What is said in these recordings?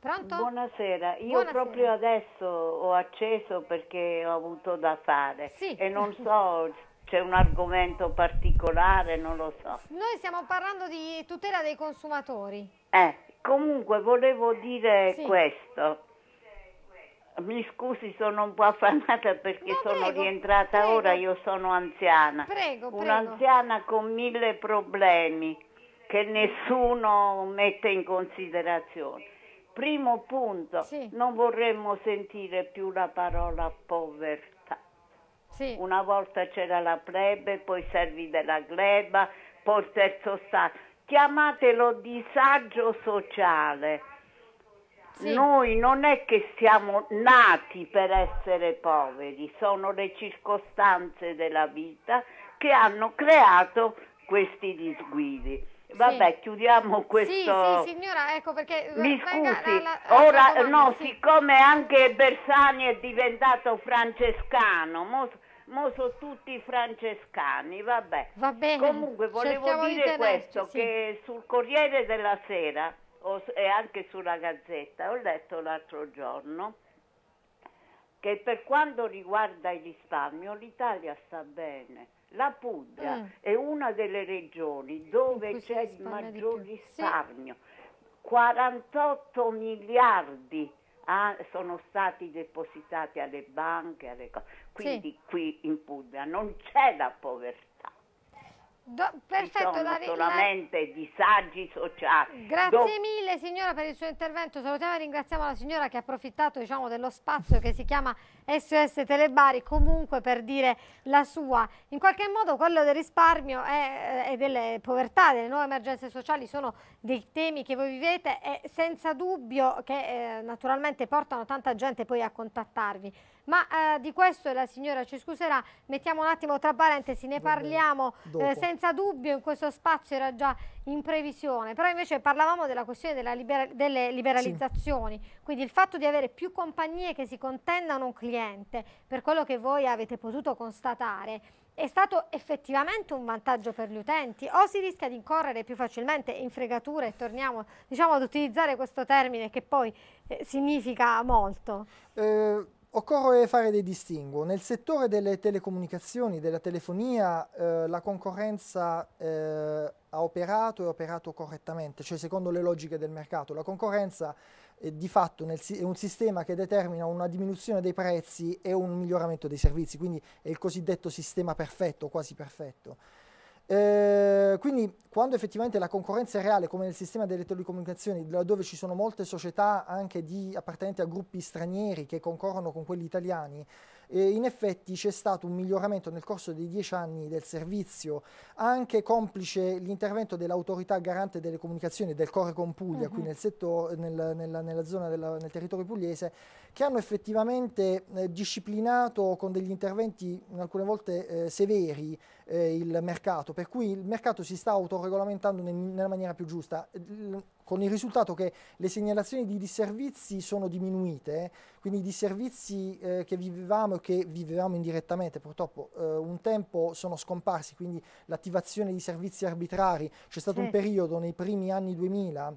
Pronto? Buonasera, io Buonasera. proprio adesso ho acceso perché ho avuto da fare sì. e non so c'è un argomento particolare, non lo so. Noi stiamo parlando di tutela dei consumatori. Eh, comunque volevo dire sì. questo. Mi scusi, sono un po' affamata perché no, sono prego, rientrata prego. ora, io sono anziana. Prego, prego. Un'anziana con mille problemi che nessuno mette in considerazione primo punto, sì. non vorremmo sentire più la parola povertà. Sì. Una volta c'era la plebe, poi i servi della gleba, poi il terzo stato. Chiamatelo disagio sociale. Sì. Noi non è che siamo nati per essere poveri, sono le circostanze della vita che hanno creato questi disguidi. Vabbè, sì. chiudiamo questo. Sì, sì, signora, ecco perché. Eh, Mi scusi, la, la, ora no, sì. siccome anche Bersani è diventato francescano, mo, mo sono tutti francescani, vabbè. Va bene. Comunque volevo Cerchiamo dire questo: sì. che sul Corriere della Sera o, e anche sulla Gazzetta ho letto l'altro giorno che per quanto riguarda il risparmio l'Italia sta bene la Puglia mm. è una delle regioni dove c'è il maggior risparmio. Sì. 48 miliardi ah, sono stati depositati alle banche, alle Quindi sì. qui in Puglia non c'è la povertà. Do, perfetto, ci sono solamente disagi sociali. Grazie Do... mille signora per il suo intervento, salutiamo e ringraziamo la signora che ha approfittato diciamo, dello spazio che si chiama SOS Telebari comunque per dire la sua. In qualche modo quello del risparmio è, eh, e delle povertà, delle nuove emergenze sociali sono dei temi che voi vivete e senza dubbio che eh, naturalmente portano tanta gente poi a contattarvi ma eh, di questo la signora ci scuserà, mettiamo un attimo tra parentesi, ne parliamo eh, senza dubbio, in questo spazio era già in previsione, però invece parlavamo della questione della libera delle liberalizzazioni, sì. quindi il fatto di avere più compagnie che si contendano un cliente, per quello che voi avete potuto constatare, è stato effettivamente un vantaggio per gli utenti o si rischia di incorrere più facilmente in fregature e torniamo diciamo, ad utilizzare questo termine che poi eh, significa molto? Eh, Occorre fare dei distinguo. Nel settore delle telecomunicazioni, della telefonia, eh, la concorrenza eh, ha operato e ha operato correttamente, cioè secondo le logiche del mercato. La concorrenza eh, di fatto nel, è un sistema che determina una diminuzione dei prezzi e un miglioramento dei servizi, quindi è il cosiddetto sistema perfetto, quasi perfetto. Eh, quindi quando effettivamente la concorrenza è reale, come nel sistema delle telecomunicazioni, dove ci sono molte società anche di, appartenenti a gruppi stranieri che concorrono con quelli italiani, eh, in effetti c'è stato un miglioramento nel corso dei dieci anni del servizio, anche complice l'intervento dell'autorità garante delle comunicazioni del Core Compuglia, uh-huh. qui mhm. nel, settore, nel, nella, nella, zona della, nel territorio pugliese, che hanno effettivamente eh, disciplinato con degli interventi alcune volte eh, severi eh, il mercato, per cui il mercato si sta autoregolamentando nel, nella maniera più giusta, con il risultato che le segnalazioni di disservizi sono diminuite, quindi i disservizi eh, che vivevamo e che vivevamo indirettamente purtroppo eh, un tempo sono scomparsi, quindi l'attivazione di servizi arbitrari, c'è stato sì. un periodo nei primi anni 2000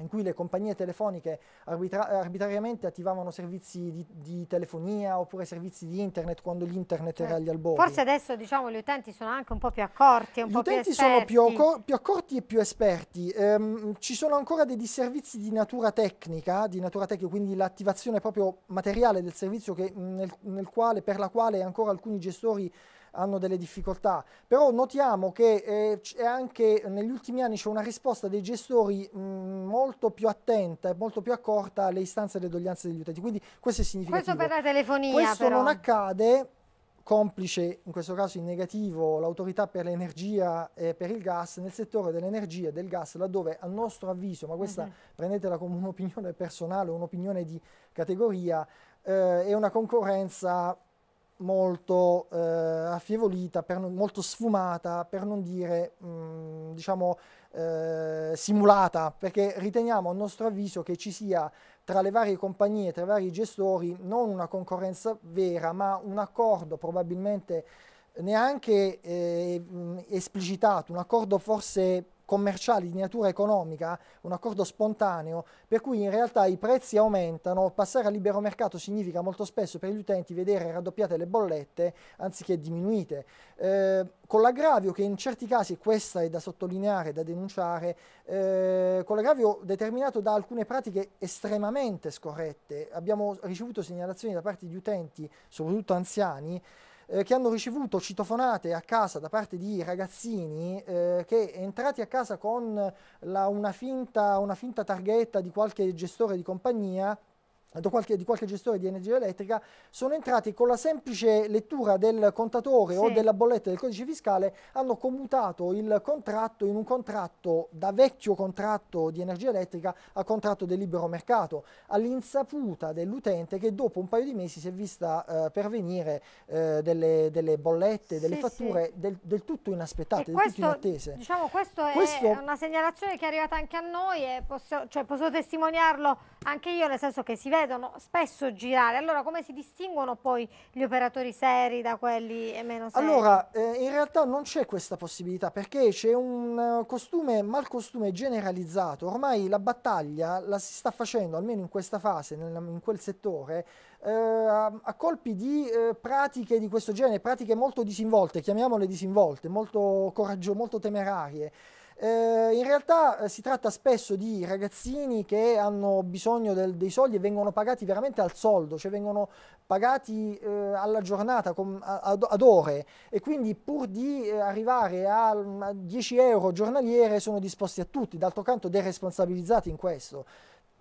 in cui le compagnie telefoniche arbitra- arbitrariamente attivavano servizi di, di, telefonia oppure servizi di internet quando l'internet eh. era agli albori. Forse adesso diciamo, gli utenti sono anche un po' più accorti, un gli po' più utenti sono più, accor- più, accorti e più esperti. Ehm, ci sono ancora dei disservizi di natura tecnica, di natura tecnica quindi l'attivazione proprio materiale del servizio che, nel, nel quale, per la quale ancora alcuni gestori hanno delle difficoltà, però notiamo che eh, anche negli ultimi anni c'è una risposta dei gestori mh, molto più attenta e molto più accorta alle istanze e alle doglianze degli utenti. Quindi questo è significativo. Questo per la telefonia. Questo però. non accade complice in questo caso in negativo l'autorità per l'energia e per il gas nel settore dell'energia e del gas laddove a nostro avviso, ma questa uh mhm. -huh. prendetela come un'opinione personale, un'opinione di categoria, eh, è una concorrenza molto eh, affievolita, non, molto sfumata, per non dire mh, mm, diciamo eh, simulata, perché riteniamo a nostro avviso che ci sia tra le varie compagnie, tra i vari gestori, non una concorrenza vera, ma un accordo probabilmente neanche eh, esplicitato, un accordo forse commerciali di natura economica, un accordo spontaneo, per cui in realtà i prezzi aumentano, passare al libero mercato significa molto spesso per gli utenti vedere raddoppiate le bollette anziché diminuite, eh, con l'aggravio che in certi casi, questa è da sottolineare, da denunciare, eh, con l'aggravio determinato da alcune pratiche estremamente scorrette, abbiamo ricevuto segnalazioni da parte di utenti, soprattutto anziani, eh, che hanno ricevuto citofonate a casa da parte di ragazzini eh, che entrati a casa con la, una, finta, una finta targhetta di qualche gestore di compagnia Qualche, di qualche gestore di energia elettrica sono entrati con la semplice lettura del contatore sì. o della bolletta del codice fiscale hanno commutato il contratto in un contratto da vecchio contratto di energia elettrica a contratto del libero mercato all'insaputa dell'utente che dopo un paio di mesi si è vista eh, pervenire eh, delle, delle, bollette, delle sì, fatture sì. Del, del, tutto inaspettate, e del questo, tutto inattese. Diciamo questo, questo, è una segnalazione che è arrivata anche a noi e posso, cioè, posso testimoniarlo anche io nel senso che si vede vedono spesso girare. Allora come si distinguono poi gli operatori seri da quelli meno seri? Allora eh, in realtà non c'è questa possibilità perché c'è un eh, costume, mal costume generalizzato. Ormai la battaglia la si sta facendo, almeno in questa fase, nel, in quel settore, eh, a, a, colpi di eh, pratiche di questo genere, pratiche molto disinvolte, chiamiamole disinvolte, molto coraggio, molto temerarie. Eh, in realtà eh, si tratta spesso di ragazzini che hanno bisogno del, dei soldi e vengono pagati veramente al soldo, cioè vengono pagati eh, alla giornata com, ad, ad, ore e quindi pur di eh, arrivare a, mm, a 10 euro giornaliere sono disposti a tutti, d'altro canto deresponsabilizzati in questo.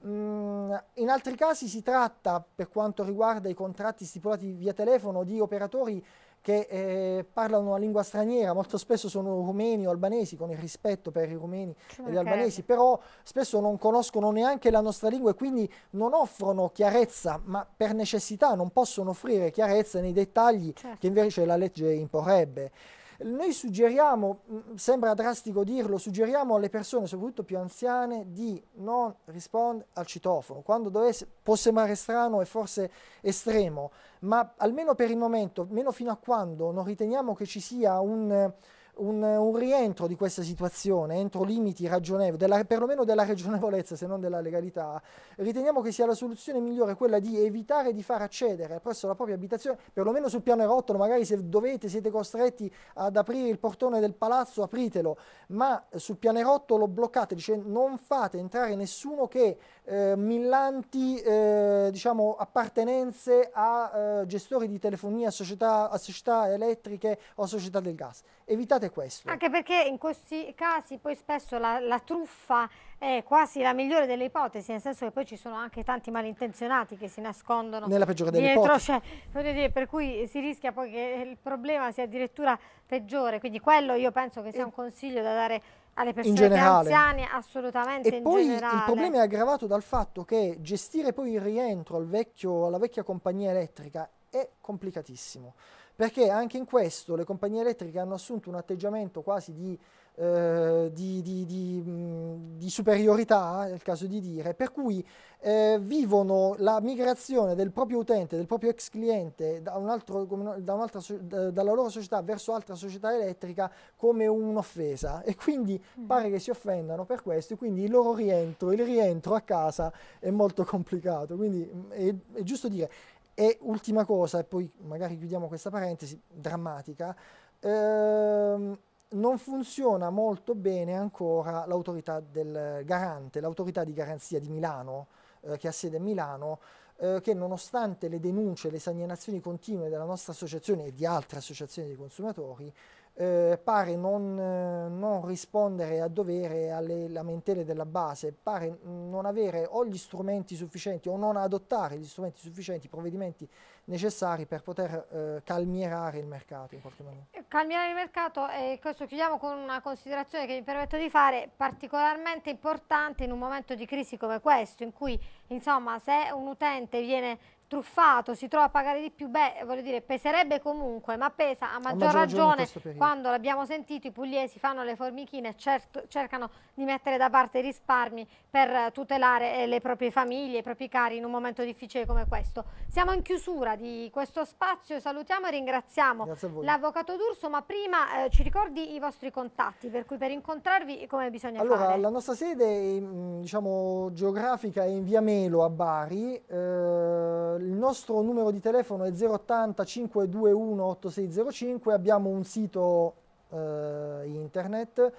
Mm, in altri casi si tratta, per quanto riguarda i contratti stipulati via telefono, di operatori che eh, parlano una lingua straniera, molto spesso sono rumeni o albanesi, con il rispetto per i rumeni e gli albanesi, però spesso non conoscono neanche la nostra lingua e quindi non offrono chiarezza, ma per necessità non possono offrire chiarezza nei dettagli certo. che invece la legge imporrebbe. Noi suggeriamo, mm, sembra drastico dirlo, suggeriamo alle persone, soprattutto più anziane, di non rispondere al citofono. Quando dovesse, può sembrare strano e forse estremo, ma almeno per il momento, almeno fino a quando non riteniamo che ci sia un un, un, rientro di questa situazione entro limiti ragionevoli, della, perlomeno della ragionevolezza se non della legalità, riteniamo che sia la soluzione migliore quella di evitare di far accedere presso la propria abitazione, perlomeno sul piano erottolo, magari se dovete, siete costretti ad aprire il portone del palazzo, apritelo, ma sul pianerottolo bloccate, dice non fate entrare nessuno che eh, millanti eh, diciamo, appartenenze a eh, gestori di telefonia, a società, a società, elettriche o a società del gas. Evitate questo. Anche perché in questi casi poi spesso la, la truffa è quasi la migliore delle ipotesi, nel senso che poi ci sono anche tanti malintenzionati che si nascondono nella peggiore delle dietro, ipotesi. Cioè, dire, per cui si rischia poi che il problema sia addirittura peggiore, quindi quello io penso che sia un consiglio da dare alle persone anziane assolutamente e poi generale. il problema è aggravato dal fatto che gestire poi il rientro al vecchio, alla vecchia compagnia elettrica è complicatissimo perché anche in questo le compagnie elettriche hanno assunto un atteggiamento quasi di, eh, di, di, di mh, di superiorità, il eh, caso di dire, per cui eh, vivono la migrazione del proprio utente, del proprio ex cliente da un altro, da un'altra, dalla loro società verso altra società elettrica come un'offesa e quindi mm. pare che si offendano per questo e quindi il loro rientro, il rientro a casa è molto complicato, quindi mm, è, è giusto dire. E ultima cosa, e poi magari chiudiamo questa parentesi drammatica, ehm, non funziona molto bene ancora l'autorità del garante, l'autorità di garanzia di Milano, eh, che ha sede a Milano, eh, che nonostante le denunce, le segnalazioni continue della nostra associazione e di altre associazioni dei consumatori, eh, pare non, eh, non, rispondere a dovere alle lamentele della base, pare non avere o gli strumenti sufficienti o non adottare gli strumenti sufficienti, i provvedimenti necessari per poter eh, calmierare il mercato in qualche modo. Eh, calmierare il mercato e questo chiudiamo con una considerazione che mi permetto di fare particolarmente importante in un momento di crisi come questo in cui insomma se un utente viene truffato, si trova a pagare di più, beh, voglio dire, peserebbe comunque, ma pesa a maggior, a maggior ragione, ragione quando l'abbiamo sentito i pugliesi fanno le formichine, certo, cercano di mettere da parte i risparmi per tutelare eh, le proprie famiglie, i propri cari in un momento difficile come questo. Siamo in chiusura di questo spazio, salutiamo e ringraziamo l'avvocato D'Urso, ma prima eh, ci ricordi i vostri contatti, per cui per incontrarvi eh, come bisogna allora, fare? Allora, la nostra sede diciamo, geografica è in via Melo a Bari, eh, il nostro numero di telefono è 080 521 8605, abbiamo un sito eh, internet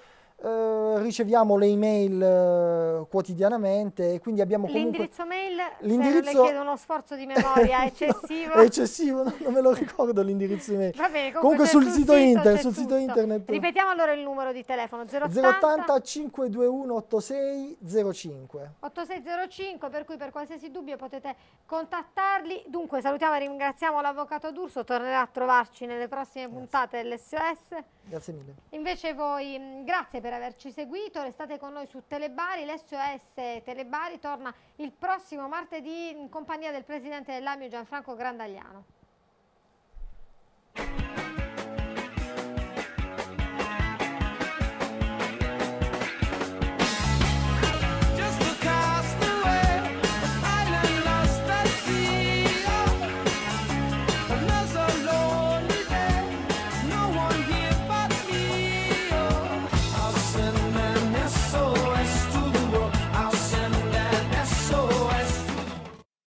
eh, riceviamo le email eh, quotidianamente e quindi abbiamo comunque... L'indirizzo mail, l'indirizzo... se le chiedo uno sforzo di memoria eccessivo... no, è eccessivo, non me lo ricordo l'indirizzo email. Vabbè, comunque, comunque sul, sul, sito, sito internet, sul sito internet... Ripetiamo allora il numero di telefono, 080... 080 521 8605. 8605, per cui per qualsiasi dubbio potete contattarli. Dunque salutiamo e ringraziamo l'avvocato D'Urso, tornerà a trovarci nelle prossime grazie. puntate dell'SOS. Grazie mille. Invece voi, grazie per averci seguito, restate con noi su Telebari, l'SOS Telebari torna il prossimo martedì in compagnia del presidente dell'AMIO Gianfranco Grandagliano.